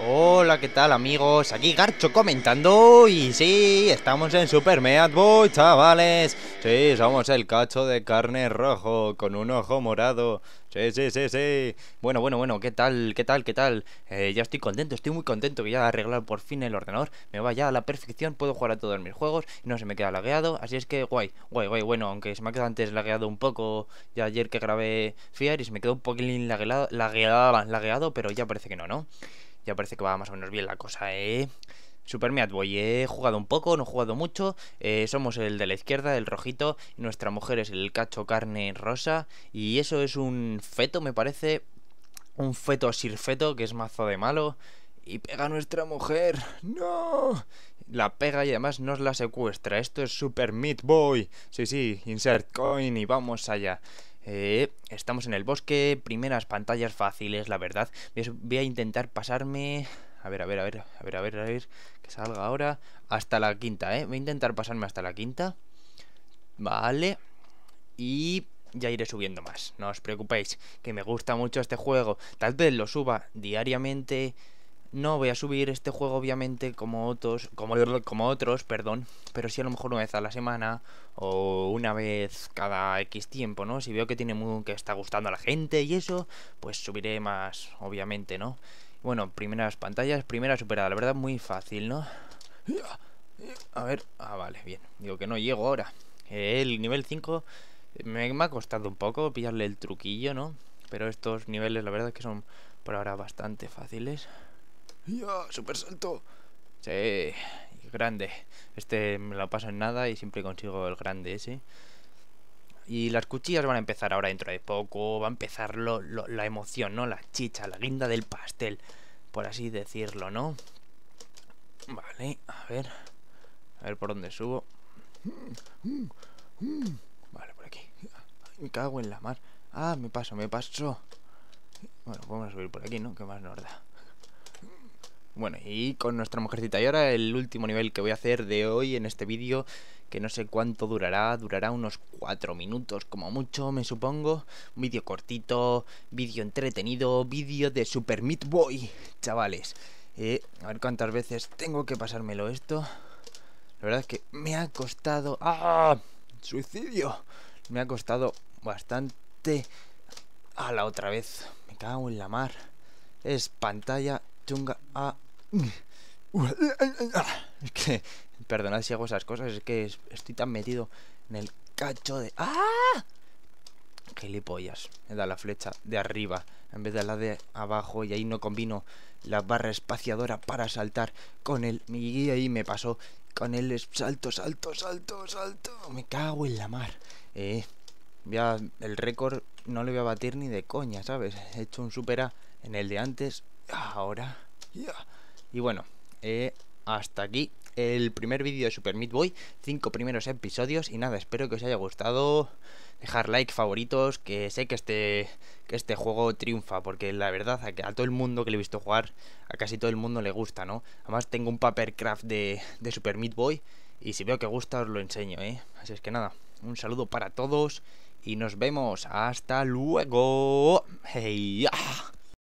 Hola, ¿qué tal amigos? Aquí Garcho comentando y sí, estamos en Super Meat Boy, chavales. Sí, somos el cacho de carne rojo con un ojo morado. Sí, sí, sí, sí. Bueno, bueno, bueno, ¿qué tal? ¿Qué tal? ¿Qué tal? Eh, ya estoy contento, estoy muy contento que ya he arreglado por fin el ordenador. Me va ya a la perfección, puedo jugar a todos mis juegos y no se me queda lagueado. Así es que guay, guay, guay. Bueno, aunque se me ha quedado antes lagueado un poco ya ayer que grabé FIAR y se me quedó un poquito, lagueado, lagueado, lagueado pero ya parece que no, ¿no? Ya parece que va más o menos bien la cosa, ¿eh? Super Meat Boy, ¿eh? he jugado un poco, no he jugado mucho, eh, somos el de la izquierda, el rojito, nuestra mujer es el cacho carne rosa, y eso es un feto, me parece, un feto sirfeto, que es mazo de malo, y pega a nuestra mujer, no, la pega y además nos la secuestra, esto es Super Meat Boy, sí, sí, insert coin y vamos allá. Eh, estamos en el bosque, primeras pantallas fáciles, la verdad. Voy a intentar pasarme... A ver, a ver, a ver, a ver, a ver, a ver, que salga ahora. Hasta la quinta, ¿eh? Voy a intentar pasarme hasta la quinta. Vale. Y ya iré subiendo más. No os preocupéis, que me gusta mucho este juego. Tal vez lo suba diariamente no voy a subir este juego obviamente como otros, como, como otros, perdón, pero sí a lo mejor una vez a la semana o una vez cada X tiempo, ¿no? Si veo que tiene muy, que está gustando a la gente y eso, pues subiré más, obviamente, ¿no? Bueno, primeras pantallas, primera superada, la verdad muy fácil, ¿no? A ver, ah, vale, bien. Digo que no llego ahora. El nivel 5 me, ha costado un poco pillarle el truquillo, ¿no? Pero estos niveles la verdad es que son por ahora bastante fáciles. ¡Ya! ¡Super salto! Sí, grande. Este me lo paso en nada y siempre consigo el grande ese. Y las cuchillas van a empezar ahora dentro de poco. Va a empezar la emoción, ¿no? La chicha, la guinda del pastel. Por así decirlo, ¿no? Vale, a ver. A ver por dónde subo. Vale, por aquí. Me cago en la mar. Ah, me paso, me paso. Bueno, vamos a subir por aquí, ¿no? Que más nos da. Bueno, y con nuestra mujercita. Y ahora el último nivel que voy a hacer de hoy en este vídeo, que no sé cuánto durará, durará unos 4 minutos como mucho, me supongo. vídeo cortito, vídeo entretenido, vídeo de Super Meat Boy, chavales. Eh, a ver cuántas veces tengo que pasármelo esto. La verdad es que me ha costado... ¡Ah! ¡Suicidio! Me ha costado bastante... A la otra vez. Me cago en la mar. Es pantalla chunga. Ah, es que, perdonad si hago esas cosas, es que estoy tan metido en el cacho de... ¡Ah! Gilipollas. Me da la flecha de arriba en vez de la de abajo y ahí no combino la barra espaciadora para saltar con el... Mi guía y me pasó con el salto, salto, salto, salto. Me cago en la mar. Eh, ya el récord no le voy a batir ni de coña, ¿sabes? He hecho un supera en el de antes. Ahora... ya y bueno, eh, hasta aquí el primer vídeo de Super Meat Boy, cinco primeros episodios y nada, espero que os haya gustado. Dejar like, favoritos, que sé que este, este juego triunfa, porque la verdad a, todo el mundo que le he visto jugar, a casi todo el mundo le gusta, ¿no? Además tengo un papercraft de, de Super Meat Boy y si veo que gusta os lo enseño, ¿eh? Así es que nada, un saludo para todos y nos vemos. Hasta luego. Hey, ah.